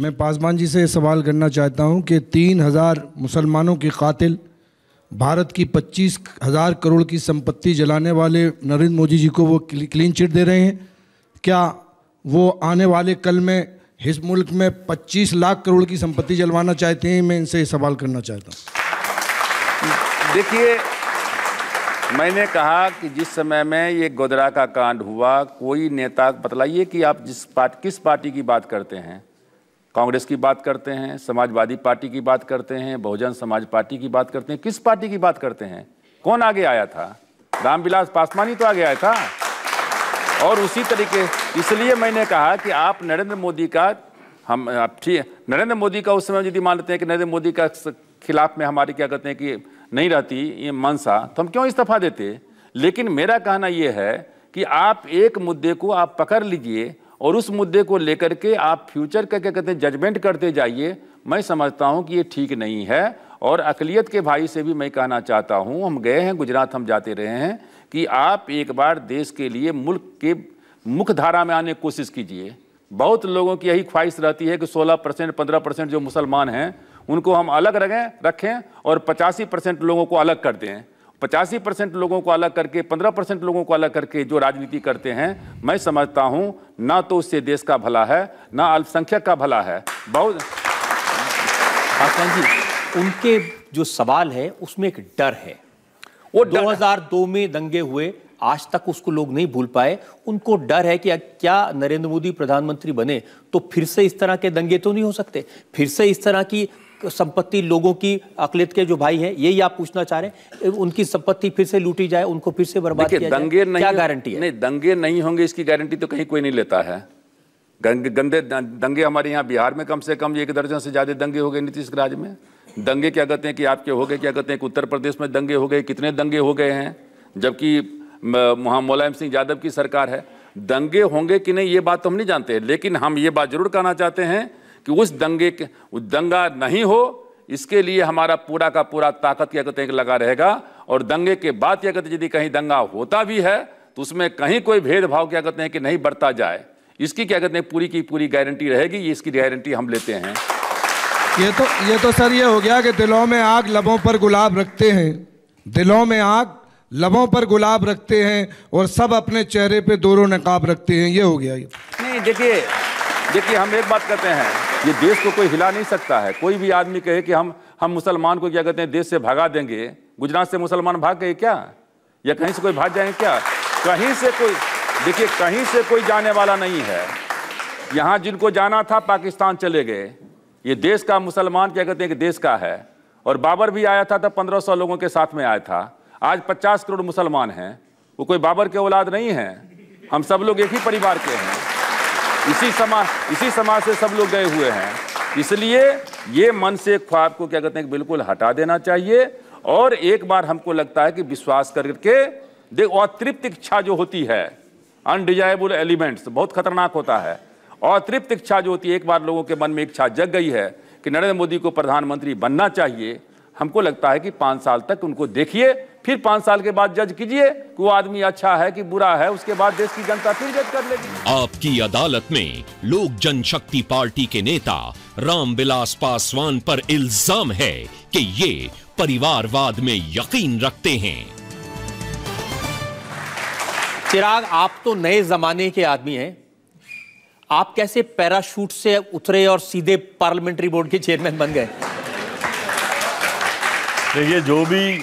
मैं पासवान जी से सवाल करना चाहता हूं कि तीन हज़ार मुसलमानों के कातिल भारत की पच्चीस हज़ार करोड़ की संपत्ति जलाने वाले नरेंद्र मोदी जी को वो क्लीन चिट दे रहे हैं क्या वो आने वाले कल में इस मुल्क में 25 लाख करोड़ की संपत्ति जलवाना चाहते हैं मैं इनसे सवाल करना चाहता हूँ देखिए मैंने कहा कि जिस समय में ये गोदरा का कांड हुआ कोई नेता बतलाइए कि आप जिस पार्ट किस पार्टी की बात करते हैं कांग्रेस की बात करते हैं समाजवादी पार्टी की बात करते हैं बहुजन समाज पार्टी की बात करते हैं किस पार्टी की बात करते हैं कौन आगे आया था रामविलास पासवान ही तो आगे आया था और उसी तरीके इसलिए मैंने कहा कि आप नरेंद्र मोदी का हम आप ठीक नरेंद्र मोदी का उस समय यदि मान लेते हैं कि नरेंद्र मोदी का खिलाफ में हमारी क्या कहते हैं कि नहीं रहती ये मनसा तो हम क्यों इस्तीफा देते लेकिन मेरा कहना ये है कि आप एक मुद्दे को आप पकड़ लीजिए और उस मुद्दे को लेकर के आप फ्यूचर का क्या कहते हैं जजमेंट करते जाइए मैं समझता हूँ कि ये ठीक नहीं है और अकलीत के भाई से भी मैं कहना चाहता हूँ हम गए हैं गुजरात हम जाते रहे हैं कि आप एक बार देश के लिए मुल्क के मुख्य धारा में आने की कोशिश कीजिए बहुत लोगों की यही ख्वाहिश रहती है कि 16 परसेंट पंद्रह परसेंट जो मुसलमान हैं उनको हम अलग रखें रखें और पचासी परसेंट लोगों को अलग कर दें पचासी परसेंट लोगों को अलग करके पंद्रह परसेंट लोगों को अलग करके जो राजनीति करते हैं मैं समझता हूँ ना तो उससे देश का भला है ना अल्पसंख्यक का भला है बहुत जी उनके जो सवाल है उसमें एक डर है वो 2002 में दंगे हुए आज तक उसको लोग नहीं भूल पाए उनको डर है कि क्या नरेंद्र मोदी प्रधानमंत्री बने तो फिर से इस तरह के दंगे तो नहीं हो सकते फिर से इस तरह की संपत्ति लोगों की अकलियत के जो भाई हैं यही आप पूछना चाह रहे हैं उनकी संपत्ति फिर से लूटी जाए उनको फिर से बर्बाद किया दंगे नहीं क्या गारंटी है नहीं दंगे नहीं होंगे इसकी गारंटी तो कहीं कोई नहीं लेता है गंदे दंगे हमारे यहाँ बिहार में कम से कम एक दर्जन से ज़्यादा दंगे हो गए नीतीश राज राज्य में दंगे क्या कहते हैं कि आपके हो गए क्या कहते हैं कि उत्तर प्रदेश में दंगे हो गए कितने दंगे हो गए हैं जबकि वहाँ मुलायम सिंह यादव की सरकार है दंगे होंगे कि नहीं ये बात तो हम नहीं जानते लेकिन हम ये बात जरूर कहना चाहते हैं कि उस दंगे के दंगा नहीं हो इसके लिए हमारा पूरा का पूरा ताकत क्या कहते हैं लगा रहेगा और दंगे के बाद क्या कहते हैं यदि कहीं दंगा होता भी है तो उसमें कहीं कोई भेदभाव क्या कहते हैं कि नहीं बढ़ता जाए इसकी क्या कहते हैं पूरी की पूरी गारंटी रहेगी इसकी गारंटी हम लेते हैं ये तो ये तो सर ये हो गया कि दिलों में आग लबों पर गुलाब रखते हैं दिलों में आग लबों पर गुलाब रखते हैं और सब अपने चेहरे पे दोनों नकाब रखते हैं ये हो गया ये नहीं देखिए देखिए हम एक बात कहते हैं ये देश को कोई हिला नहीं सकता है कोई भी आदमी कहे कि हम हम मुसलमान को क्या कहते हैं देश से भगा देंगे गुजरात से मुसलमान भाग गए क्या या कहीं से कोई भाग जाए क्या कहीं से कोई देखिए कहीं से कोई जाने वाला नहीं है यहाँ जिनको जाना था पाकिस्तान चले गए ये देश का मुसलमान क्या कहते हैं कि देश का है और बाबर भी आया था तब पंद्रह सौ लोगों के साथ में आया था आज पचास करोड़ मुसलमान हैं वो कोई बाबर के औलाद नहीं हैं हम सब लोग एक ही परिवार के हैं इसी समाज इसी समाज से सब लोग गए हुए हैं इसलिए ये मन से ख्वाब को क्या कहते हैं बिल्कुल हटा देना चाहिए और एक बार हमको लगता है कि विश्वास करके देख अतृप्त इच्छा जो होती है अनडिजायबल एलिमेंट्स बहुत खतरनाक होता है अतृप्त इच्छा जो होती है एक बार लोगों के मन में इच्छा जग गई है कि नरेंद्र मोदी को प्रधानमंत्री बनना चाहिए हमको लगता है कि पाँच साल तक उनको देखिए फिर पाँच साल के बाद जज कीजिए कि वो आदमी अच्छा है कि बुरा है उसके बाद देश की जनता फिर जज कर लेगी आपकी अदालत में लोक जनशक्ति पार्टी के नेता रामविलास पासवान पर इल्जाम है कि ये परिवारवाद में यकीन रखते हैं चिराग आप तो नए जमाने के आदमी हैं आप कैसे पैराशूट से उतरे और सीधे पार्लियामेंट्री बोर्ड के चेयरमैन बन गए देखिए जो भी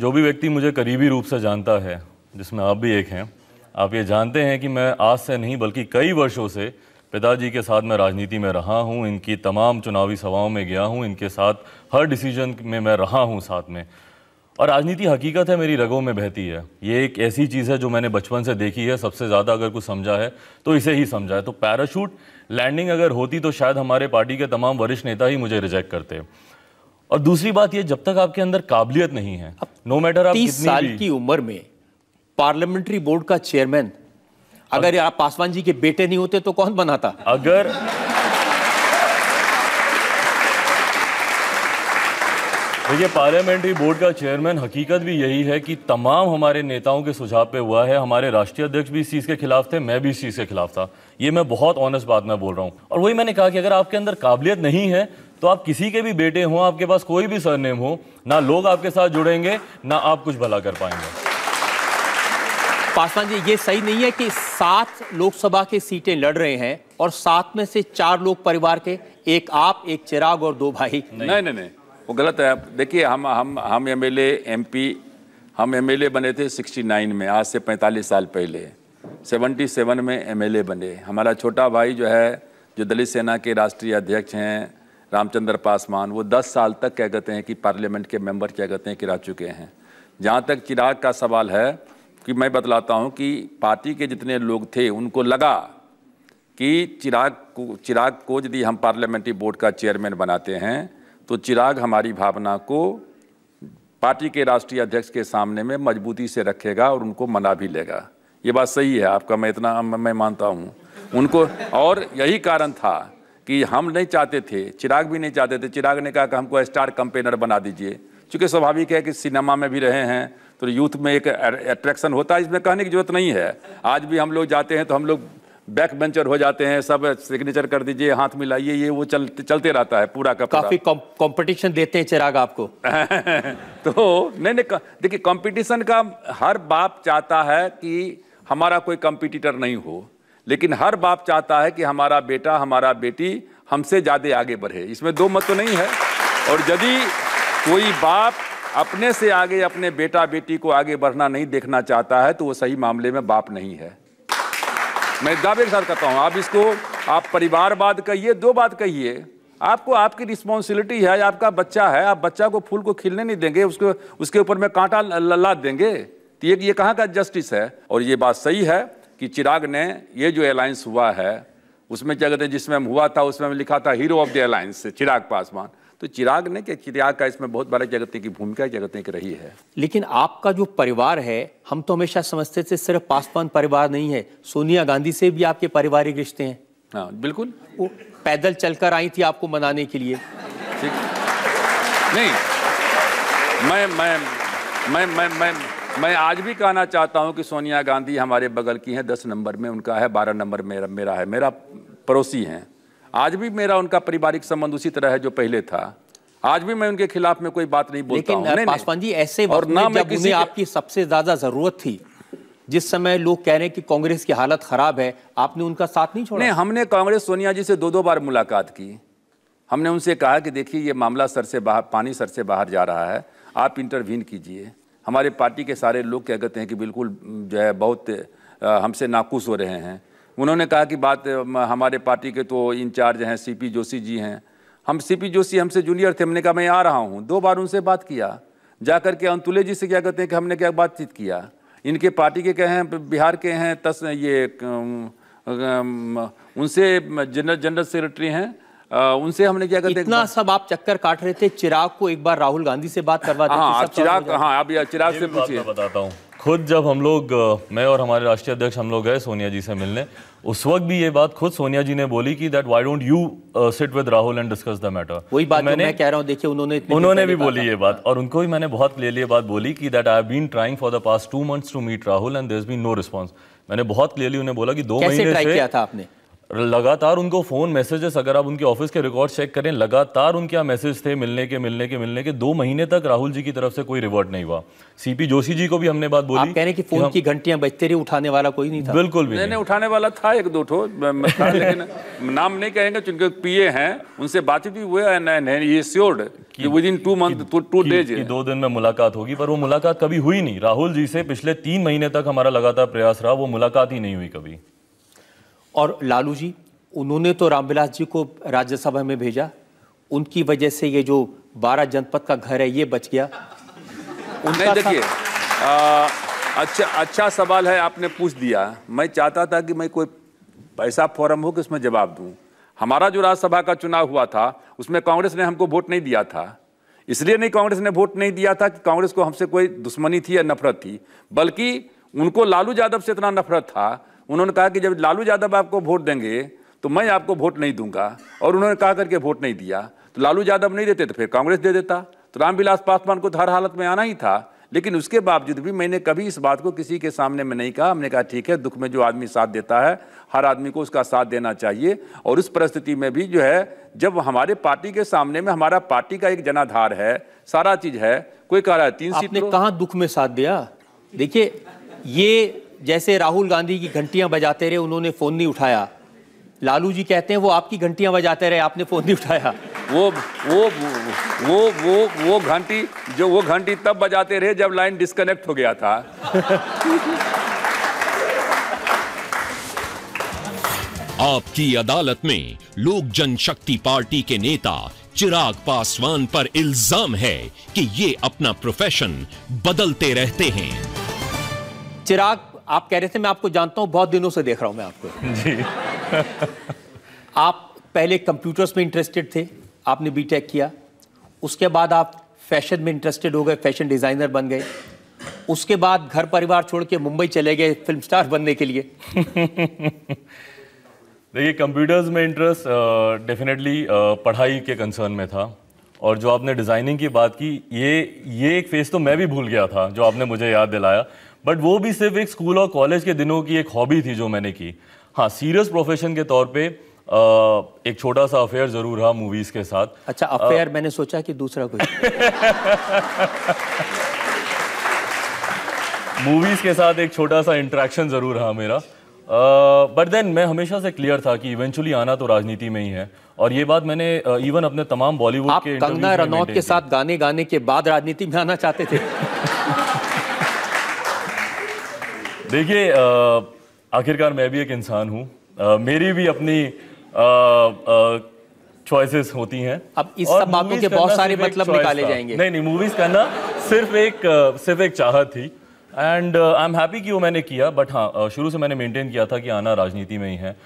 जो भी व्यक्ति मुझे करीबी रूप से जानता है जिसमें आप भी एक हैं आप ये जानते हैं कि मैं आज से नहीं बल्कि कई वर्षों से पिताजी के साथ मैं राजनीति में रहा हूँ इनकी तमाम चुनावी सभाओं में गया हूँ इनके साथ हर डिसीजन में मैं रहा हूँ साथ में और राजनीति हकीकत है मेरी रगों में बहती है ये एक ऐसी चीज़ है जो मैंने बचपन से देखी है सबसे ज़्यादा अगर कुछ समझा है तो इसे ही समझा है तो पैराशूट लैंडिंग अगर होती तो शायद हमारे पार्टी के तमाम वरिष्ठ नेता ही मुझे रिजेक्ट करते और दूसरी बात ये जब तक आपके अंदर काबिलियत नहीं है नो मैटर आप तीस साल की उम्र में पार्लियामेंट्री बोर्ड का चेयरमैन अगर आप पासवान जी के बेटे नहीं होते तो कौन बनाता अगर देखिए पार्लियामेंट्री बोर्ड का चेयरमैन हकीकत भी यही है कि तमाम हमारे नेताओं के सुझाव पे हुआ है हमारे राष्ट्रीय अध्यक्ष भी इस चीज़ के खिलाफ थे मैं भी इस चीज़ के खिलाफ था ये मैं बहुत ऑनेस्ट बात मैं बोल रहा हूँ और वही मैंने कहा कि अगर आपके अंदर काबिलियत नहीं है तो आप किसी के भी बेटे हों आपके पास कोई भी सरनेम हो ना लोग आपके साथ जुड़ेंगे ना आप कुछ भला कर पाएंगे पासवान जी ये सही नहीं है कि सात लोकसभा की सीटें लड़ रहे हैं और सात में से चार लोग परिवार के एक आप एक चिराग और दो भाई नहीं नहीं नहीं, नहीं। वो गलत है देखिए हम हम हम एम एल हम एम बने थे 69 में आज से 45 साल पहले 77 में एम बने हमारा छोटा भाई जो है जो दलित सेना के राष्ट्रीय अध्यक्ष हैं रामचंद्र पासवान वो 10 साल तक क्या कहते हैं कि पार्लियामेंट के मेंबर क्या कहते हैं कि रह चुके हैं जहाँ तक चिराग का सवाल है कि मैं बतलाता हूँ कि पार्टी के जितने लोग थे उनको लगा कि चिराग को चिराग को यदि हम पार्लियामेंट्री बोर्ड का चेयरमैन बनाते हैं तो चिराग हमारी भावना को पार्टी के राष्ट्रीय अध्यक्ष के सामने में मजबूती से रखेगा और उनको मना भी लेगा ये बात सही है आपका मैं इतना मैं मानता हूँ उनको और यही कारण था कि हम नहीं चाहते थे चिराग भी नहीं चाहते थे चिराग ने कहा कि हमको स्टार कंपेनर बना दीजिए चूँकि स्वाभाविक है कि सिनेमा में भी रहे हैं तो यूथ में एक अट्रैक्शन होता है इसमें कहने की जरूरत नहीं है आज भी हम लोग जाते हैं तो हम लोग बैक बेंचर हो जाते हैं सब सिग्नेचर कर दीजिए हाथ मिलाइए ये वो चल, चलते रहता है पूरा का काफी कंपटीशन देते हैं चिराग आपको तो नहीं नहीं देखिए कंपटीशन का हर बाप चाहता है कि हमारा कोई कंपटीटर नहीं हो लेकिन हर बाप चाहता है कि हमारा बेटा हमारा बेटी हमसे ज़्यादा आगे बढ़े इसमें दो मत तो नहीं है और यदि कोई बाप अपने से आगे अपने बेटा बेटी को आगे बढ़ना नहीं देखना चाहता है तो वो सही मामले में बाप नहीं है मैं दावे के साथ कहता हूँ आप इसको आप परिवारवाद कहिए दो बात कहिए आपको आपकी रिस्पॉन्सिबिलिटी है आपका बच्चा है आप बच्चा को फूल को खिलने नहीं देंगे उसको उसके ऊपर में कांटा लाद देंगे तो ये ये कहाँ का जस्टिस है और ये बात सही है कि चिराग ने ये जो अलायंस हुआ है उसमें क्या कहते हैं जिसमें हुआ था उसमें लिखा था hero of the alliance Chirag Paswan तो चिराग ने क्या चिराग का इसमें बहुत बड़ा जगत की भूमिका जगत कहते रही है लेकिन आपका जो परिवार है हम तो हमेशा समझते थे सिर्फ पासवान परिवार नहीं है सोनिया गांधी से भी आपके पारिवारिक रिश्ते हैं हाँ बिल्कुल वो पैदल चलकर आई थी आपको मनाने के लिए ठीक नहीं मैं मैं मैं मैं मैं मैं आज भी कहना चाहता हूं कि सोनिया गांधी हमारे बगल की हैं दस नंबर में उनका है बारह नंबर मेरा मेरा है मेरा पड़ोसी हैं आज भी मेरा उनका पारिवारिक संबंध उसी तरह है जो पहले था आज भी मैं उनके खिलाफ में कोई बात नहीं बोलता लेकिन पासवान जी ऐसे और ना मैं उन्हें आपकी सबसे ज्यादा जरूरत थी जिस समय लोग कह रहे हैं कि कांग्रेस की हालत खराब है आपने उनका साथ नहीं छोड़ा नहीं हमने कांग्रेस सोनिया जी से दो दो बार मुलाकात की हमने उनसे कहा कि देखिए ये मामला सर से बाहर पानी सर से बाहर जा रहा है आप इंटरवीन कीजिए हमारे पार्टी के सारे लोग क्या कहते हैं कि बिल्कुल जो है बहुत हमसे नाखुश हो रहे हैं उन्होंने कहा कि बात हमारे पार्टी के तो इंचार्ज हैं सीपी जोशी जी हैं हम सीपी जोशी हमसे जूनियर थे हमने कहा मैं आ रहा हूँ दो बार उनसे बात किया जा कर के अंतुले जी से क्या कहते हैं कि हमने क्या बातचीत किया इनके पार्टी के हैं बिहार के हैं तस ये उनसे जनरल जनरल सेक्रेटरी हैं उनसे हमने क्या कहते हैं सब आप चक्कर काट रहे थे चिराग को एक बार राहुल गांधी से बात करवा हाँ, चिराग हाँ अब चिराग से पूछिए बताता हूँ खुद जब हम लोग मैं और हमारे राष्ट्रीय अध्यक्ष हम लोग गए सोनिया जी से मिलने उस वक्त भी ये बात खुद सोनिया जी ने बोली कि that why don't you sit with Rahul and discuss the matter वही तो बात तो मैंने मैं कह रहा हूँ देखिए उन्होंने इतने उन्होंने भी बोली ये बात और उनको भी मैंने बहुत क्लियरली ये बात बोली कि that I have been trying for the past two months to meet Rahul and there is been no response मैंने बहुत क्लियरली उन्हें बोला कि दो महीने से किया था आपने लगातार उनको फ़ोन मैसेजेस अगर आप उनके ऑफिस के रिकॉर्ड चेक करें लगातार उनके यहाँ मैसेज थे मिलने के मिलने के मिलने के दो महीने तक राहुल जी की तरफ से कोई रिवर्ट नहीं हुआ सीपी जोशी जी को भी हमने बात बोली आप कह रहे कि फोन की घंटियां बजते रही उठाने वाला कोई नहीं था बिल्कुल भी नहीं, उठाने वाला था एक दो ठो लेकिन नाम नहीं कहेंगे चूंकि पीए हैं उनसे बातचीत भी हुए कि within two month two days दो दिन में मुलाकात होगी पर वो मुलाकात कभी हुई नहीं राहुल जी से पिछले तीन महीने तक हमारा लगातार प्रयास रहा वो मुलाकात ही नहीं हुई कभी और लालू जी उन्होंने तो रामविलास जी को राज्यसभा में भेजा उनकी वजह से ये जो बारह जनपद का घर है ये बच गया उनका देखिए अच्छा अच्छा सवाल है आपने पूछ दिया मैं चाहता था कि मैं कोई ऐसा फॉरम हो कि उसमें जवाब दूं हमारा जो राज्यसभा का चुनाव हुआ था उसमें कांग्रेस ने हमको वोट नहीं दिया था इसलिए नहीं कांग्रेस ने वोट नहीं दिया था कि कांग्रेस को हमसे कोई दुश्मनी थी या नफरत थी बल्कि उनको लालू यादव से इतना नफरत था उन्होंने कहा कि जब लालू यादव आपको वोट देंगे तो मैं आपको वोट नहीं दूंगा और उन्होंने कहा करके वोट नहीं दिया तो लालू यादव नहीं देते तो फिर कांग्रेस दे देता तो रामविलास पासवान को तो हर हालत में आना ही था लेकिन उसके बावजूद भी मैंने कभी इस बात को किसी के सामने में नहीं कहा हमने कहा ठीक है दुख में जो आदमी साथ देता है हर आदमी को उसका साथ देना चाहिए और उस परिस्थिति में भी जो है जब हमारे पार्टी के सामने में हमारा पार्टी का एक जनाधार है सारा चीज है कोई कह रहा है तीन सीट ने तो कहा दुख में साथ दिया देखिए ये जैसे राहुल गांधी की घंटियां बजाते रहे उन्होंने फ़ोन नहीं उठाया लालू जी कहते हैं वो आपकी घंटियां बजाते रहे आपने फ़ोन नहीं उठाया वो वो वो वो वो घंटी जो वो घंटी तब बजाते रहे जब लाइन डिस्कनेक्ट हो गया था आपकी अदालत में लोक जनशक्ति पार्टी के नेता चिराग पासवान पर इल्जाम है कि ये अपना प्रोफेशन बदलते रहते हैं चिराग आप कह रहे थे मैं आपको जानता हूँ बहुत दिनों से देख रहा हूँ मैं आपको जी आप पहले कंप्यूटर्स में इंटरेस्टेड थे आपने बी किया उसके बाद आप फैशन में इंटरेस्टेड हो गए फैशन डिज़ाइनर बन गए उसके बाद घर परिवार छोड़ के मुंबई चले गए फिल्म स्टार बनने के लिए देखिए कंप्यूटर्स में इंटरेस्ट डेफिनेटली पढ़ाई के कंसर्न में था और जो आपने डिज़ाइनिंग की बात की ये ये एक फेस तो मैं भी भूल गया था जो आपने मुझे याद दिलाया बट वो भी सिर्फ एक स्कूल और कॉलेज के दिनों की एक हॉबी थी जो मैंने की हाँ सीरियस प्रोफेशन के तौर पे एक छोटा सा अफेयर जरूर रहा मूवीज के साथ अच्छा अफेयर मैंने सोचा कि दूसरा कुछ मूवीज के साथ एक छोटा सा इंट्रैक्शन जरूर रहा मेरा बट देन मैं हमेशा से क्लियर था कि इवेंचुअली आना तो राजनीति में ही है और ये बात मैंने इवन अपने तमाम बॉलीवुड के कंगना रनौत के साथ गाने गाने के बाद राजनीति में आना चाहते थे देखिए आखिरकार मैं भी एक इंसान हूँ मेरी भी अपनी चॉइसेस होती हैं अब इस सब बातों के बहुत सारे मतलब निकाले जाएंगे नहीं नहीं मूवीज करना सिर्फ एक सिर्फ एक चाहत थी एंड आई एम हैप्पी कि वो मैंने किया बट हाँ शुरू से मैंने मेंटेन किया था कि आना राजनीति में ही है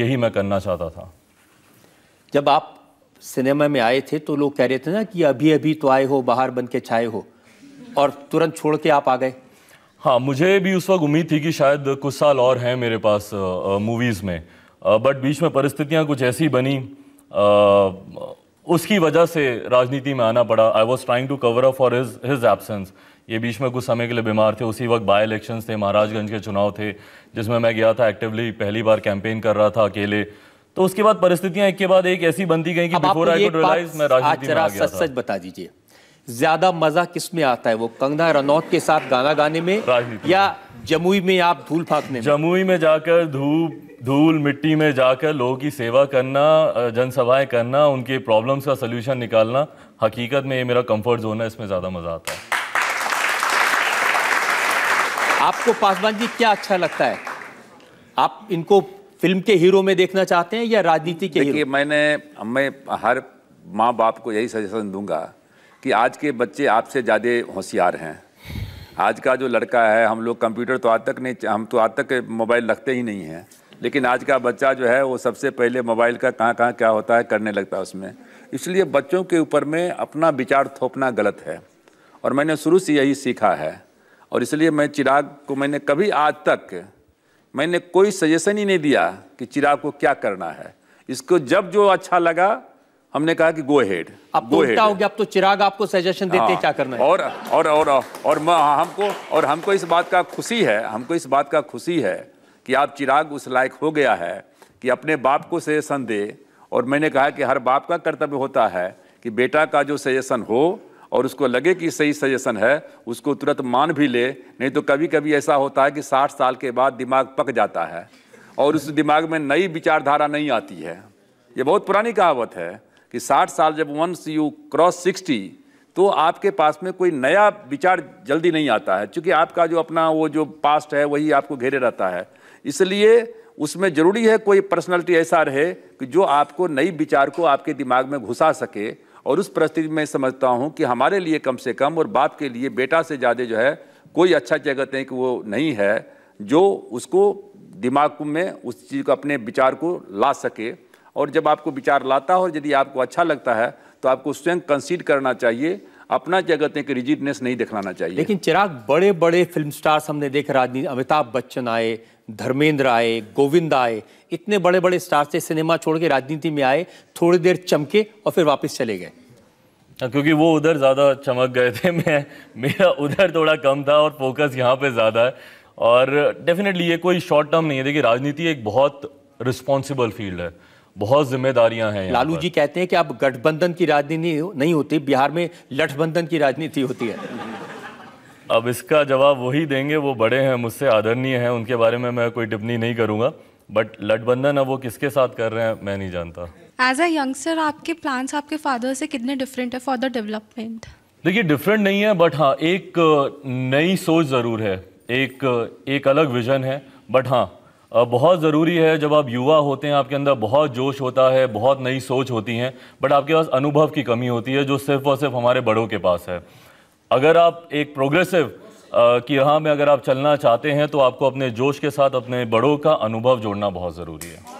यही मैं करना चाहता था जब आप सिनेमा में आए थे तो लोग कह रहे थे ना कि अभी अभी तो आए हो बाहर बन के छाए हो और तुरंत छोड़ के आप आ गए हाँ मुझे भी उस वक्त उम्मीद थी कि शायद कुछ साल और हैं मेरे पास मूवीज़ में बट बीच में परिस्थितियाँ कुछ ऐसी बनी आ, उसकी वजह से राजनीति में आना पड़ा I was trying to cover up for his his absence ये बीच में कुछ समय के लिए बीमार थे उसी वक्त बाई इलेक्शंस थे महाराजगंज के चुनाव थे जिसमें मैं गया था एक्टिवली पहली बार कैंपेन कर रहा था अकेले तो उसके बाद परिस्थितियाँ एक के बाद एक ऐसी बनती गई कि बिफोर आई कुड रियलाइज मैं राजनीति में आ गया था सच बता दीजिए ज्यादा मजा किस में आता है वो कंगना रनौत के साथ गाना गाने में या जमुई में आप धूल में जमुई में जाकर धूप धूल मिट्टी में जाकर लोगों की सेवा करना जनसभाएं करना उनके प्रॉब्लम्स का सलूशन निकालना हकीकत में ये मेरा कंफर्ट जोन है इसमें ज़्यादा मज़ा आता है आपको पासवान जी क्या अच्छा लगता है आप इनको फिल्म के हीरो में देखना चाहते हैं या राजनीति के देखिए मैंने मैं हर माँ बाप को यही सजेशन दूंगा कि आज के बच्चे आपसे ज़्यादा होशियार हैं आज का जो लड़का है हम लोग कंप्यूटर तो आज तक नहीं हम तो आज तक मोबाइल रखते ही नहीं हैं लेकिन आज का बच्चा जो है वो सबसे पहले मोबाइल का कहाँ कहाँ क्या होता है करने लगता है उसमें इसलिए बच्चों के ऊपर में अपना विचार थोपना गलत है और मैंने शुरू से यही सीखा है और इसलिए मैं चिराग को मैंने कभी आज तक मैंने कोई सजेशन ही नहीं दिया कि चिराग को क्या करना है इसको जब जो अच्छा लगा हमने कहा कि गो हेड अब गो हेड हो गया अब तो चिराग आपको सजेशन देते हैं हाँ। क्या करना है और और और और, और हाँ, हमको और हमको इस बात का खुशी है हमको इस बात का खुशी है कि आप चिराग उस लायक हो गया है कि अपने बाप को सजेशन दे और मैंने कहा कि हर बाप का कर्तव्य होता है कि बेटा का जो सजेशन हो और उसको लगे कि सही सजेशन है उसको तुरंत मान भी ले नहीं तो कभी कभी ऐसा होता है कि साठ साल के बाद दिमाग पक जाता है और उस दिमाग में नई विचारधारा नहीं आती है ये बहुत पुरानी कहावत है कि 60 साल जब वंस यू क्रॉस 60 तो आपके पास में कोई नया विचार जल्दी नहीं आता है क्योंकि आपका जो अपना वो जो पास्ट है वही आपको घेरे रहता है इसलिए उसमें ज़रूरी है कोई पर्सनैलिटी ऐसा रहे कि जो आपको नई विचार को आपके दिमाग में घुसा सके और उस परिस्थिति में समझता हूँ कि हमारे लिए कम से कम और बाप के लिए बेटा से ज़्यादा जो है कोई अच्छा क्या कहते हैं कि वो नहीं है जो उसको दिमाग में उस चीज़ को अपने विचार को ला सके और जब आपको विचार लाता हो यदि आपको अच्छा लगता है तो आपको स्वयं कंसीड करना चाहिए अपना क्या कहते हैं कि रिजिडनेस नहीं दिखलाना चाहिए लेकिन चिराग बड़े बड़े फिल्म स्टार्स हमने देखे राजनीति अमिताभ बच्चन आए धर्मेंद्र आए गोविंद आए इतने बड़े बड़े स्टार से सिनेमा छोड़ के राजनीति में आए थोड़ी देर चमके और फिर वापस चले गए हाँ, क्योंकि वो उधर ज़्यादा चमक गए थे मैं मेरा उधर थोड़ा कम था और फोकस यहाँ पे ज़्यादा है और डेफिनेटली ये कोई शॉर्ट टर्म नहीं है देखिए राजनीति एक बहुत रिस्पॉन्सिबल फील्ड है बहुत जिम्मेदारियां हैं लालू जी कहते हैं कि अब गठबंधन की राजनीति नहीं होती बिहार में लठबंधन की राजनीति होती है अब इसका जवाब वही देंगे वो बड़े हैं मुझसे आदरणीय हैं उनके बारे में मैं कोई टिप्पणी नहीं करूंगा बट लठबंधन अब वो किसके साथ कर रहे हैं मैं नहीं जानता एज अ यंगस्टर आपके प्लान आपके फादर से कितने डिफरेंट है फॉर द डेवलपमेंट देखिए डिफरेंट नहीं है बट हाँ एक नई सोच ज़रूर है एक एक अलग विजन है बट हाँ बहुत ज़रूरी है जब आप युवा होते हैं आपके अंदर बहुत जोश होता है बहुत नई सोच होती हैं बट आपके पास अनुभव की कमी होती है जो सिर्फ और सिर्फ हमारे बड़ों के पास है अगर आप एक प्रोग्रेसिव की राह में अगर आप चलना चाहते हैं तो आपको अपने जोश के साथ अपने बड़ों का अनुभव जोड़ना बहुत ज़रूरी है